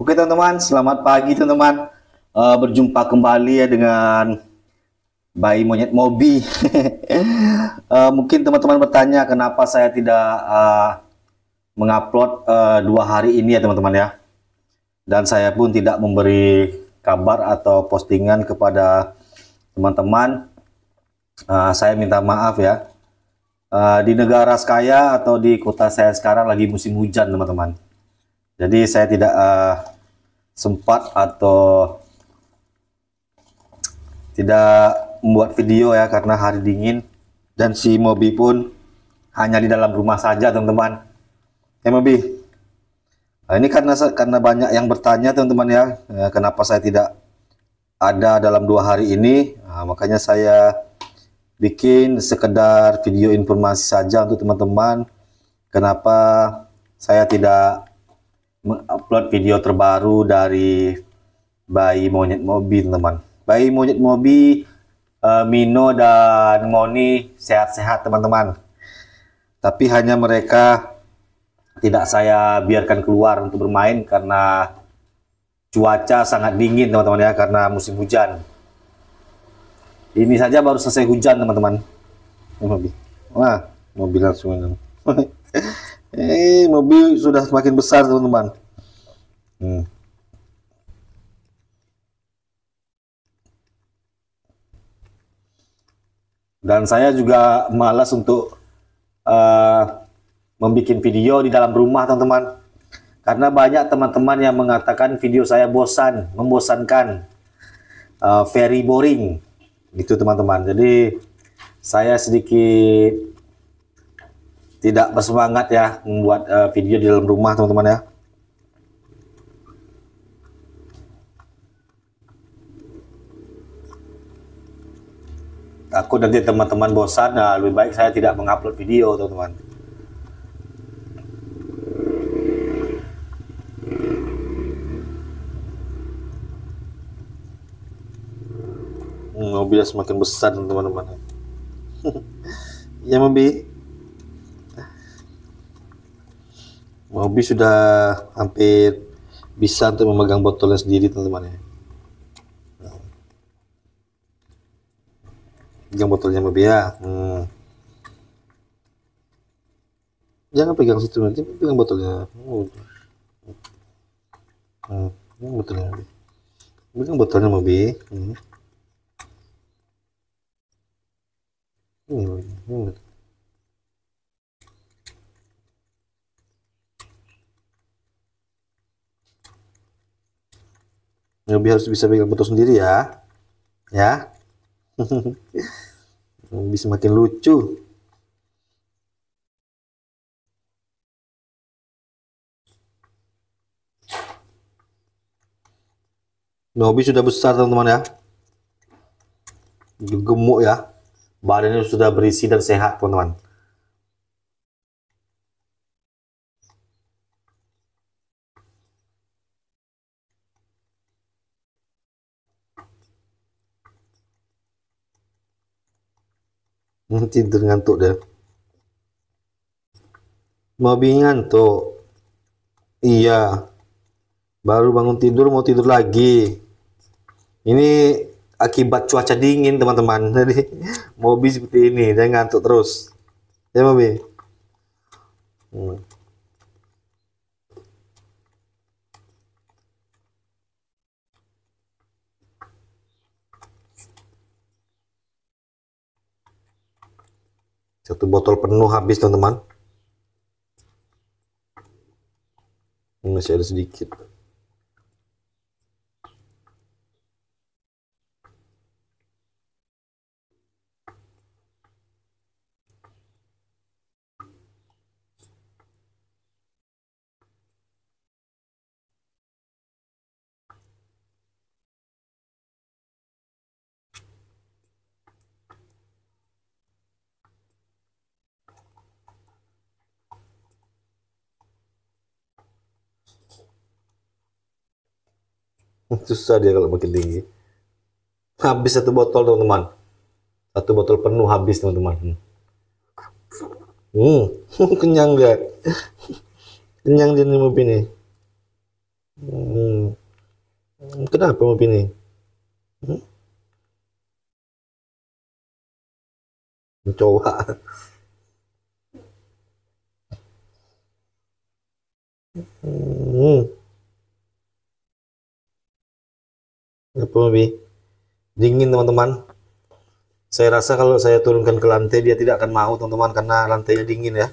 Oke teman-teman, selamat pagi teman-teman. Uh, berjumpa kembali ya dengan bayi monyet Mobi. uh, mungkin teman-teman bertanya kenapa saya tidak uh, mengupload uh, dua hari ini ya teman-teman ya. Dan saya pun tidak memberi kabar atau postingan kepada teman-teman. Uh, saya minta maaf ya. Uh, di negara saya atau di kota saya sekarang lagi musim hujan teman-teman jadi saya tidak uh, sempat atau tidak membuat video ya karena hari dingin dan si Mobi pun hanya di dalam rumah saja teman-teman. Ya Mobi. Nah, ini karena karena banyak yang bertanya teman-teman ya, eh, kenapa saya tidak ada dalam dua hari ini. Nah, makanya saya bikin sekedar video informasi saja untuk teman-teman kenapa saya tidak mengupload video terbaru dari bayi monyet mobi teman bayi monyet mobi uh, eh, Mino dan Moni sehat-sehat teman-teman tapi hanya mereka tidak saya biarkan keluar untuk bermain karena cuaca sangat dingin teman-teman ya karena musim hujan ini saja baru selesai hujan teman-teman mobil wah mobil langsung Eh, mobil sudah semakin besar, teman-teman. Hmm. Dan saya juga malas untuk uh, eh, membuat video di dalam rumah, teman-teman. Karena banyak teman-teman yang mengatakan video saya bosan, membosankan, uh, very boring, itu teman-teman. Jadi saya sedikit tidak bersemangat ya membuat uh, video di dalam rumah teman-teman ya. Takut nanti teman-teman bosan, nah lebih baik saya tidak mengupload video teman-teman. Hmm, mobil semakin besar teman-teman. ya mobil Mobi sudah hampir bisa untuk memegang botolnya sendiri teman-teman ya. Pegang botolnya Mobi ya. Hmm. Jangan pegang situ nanti pegang botolnya. Hmm. hmm pegang botolnya Mobi. Pegang botolnya Mobi. Hmm. Hmm. ini, ini. Nyobi harus bisa pegang motor sendiri ya. Ya. Bisa makin lucu. Nobi sudah besar teman-teman ya. Gemuk ya. Badannya sudah berisi dan sehat teman-teman. Hmm, tidur ngantuk deh bingung ngantuk iya baru bangun tidur mau tidur lagi ini akibat cuaca dingin teman-teman jadi mau Mobi seperti ini dia ngantuk terus ya Mobi hmm. Satu botol penuh habis teman-teman. Masih ada sedikit. Susah dia kalau makin tinggi. Habis satu botol teman-teman. Satu botol penuh habis teman-teman. Hmm, hmm kenyang gak? kenyang jadi mobil ini. Hmm. Kenapa mobil ini? Hmm? Mencoba. Hmm. apa bi dingin teman-teman saya rasa kalau saya turunkan ke lantai dia tidak akan mau teman-teman karena lantainya dingin ya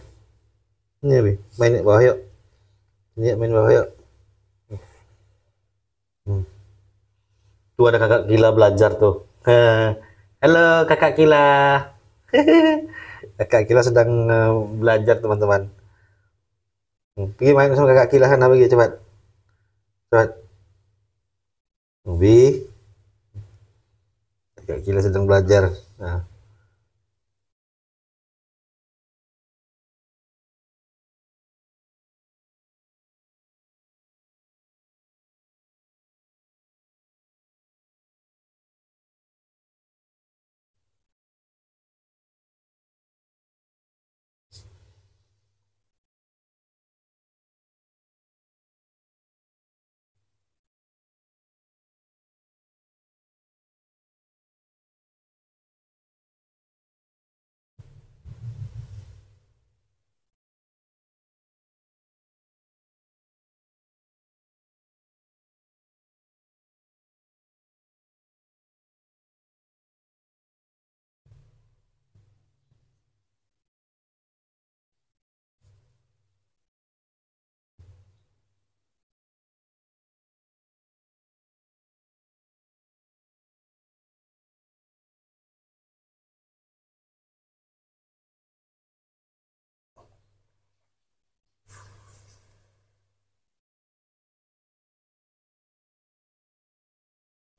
ini ya, bi main bawah yuk ini ya, main bawah yuk hmm. tuh ada kakak gila belajar tuh halo kakak gila kakak gila sedang eh, belajar teman-teman hmm. pergi main sama kakak gila sana pergi cepat cepat B. kayak kita sedang belajar. Nah.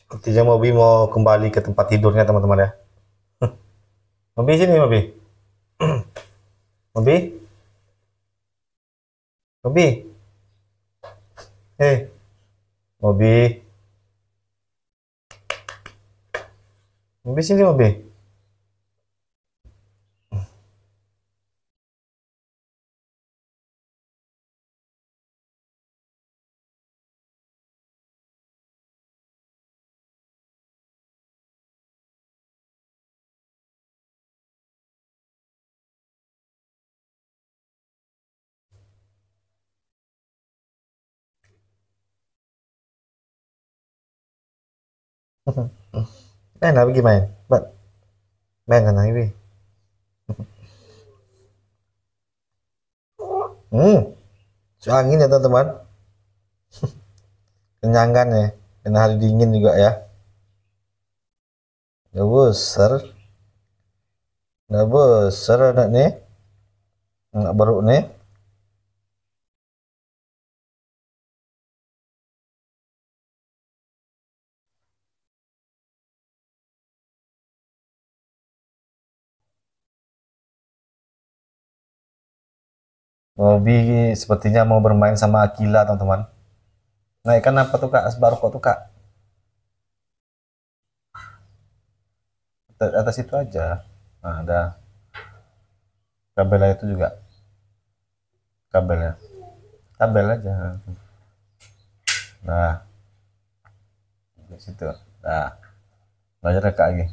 Sepertinya Mobi mau kembali ke tempat tidurnya teman-teman ya. Mobi sini Mobi. Mobi. Mobi. Hei. Eh, Mobi. Mobi sini Mobi. Đây là cái mày bận mẹ cả này hmm angin ya teman-teman kenyang kan ya Karena hari dingin juga ya udah besar udah besar anak nih Nggak baru nih Robi sepertinya mau bermain sama Akila, teman-teman. Nah, ikan apa tuh, Kak? Baru kok tuh, Kak. Atas itu aja. Nah, ada kabelnya itu juga. Kabelnya. Kabel aja. Nah. Di situ. Nah. Belajar Kak lagi.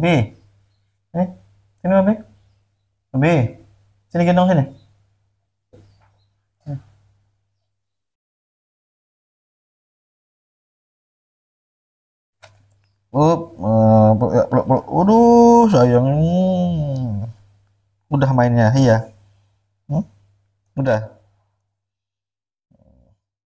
B eh sini B B sini gendong sini eh. Up, uh, peluk, ya, peluk, peluk. Waduh, sayang. Hmm. udah mainnya, iya. Hmm? Udah.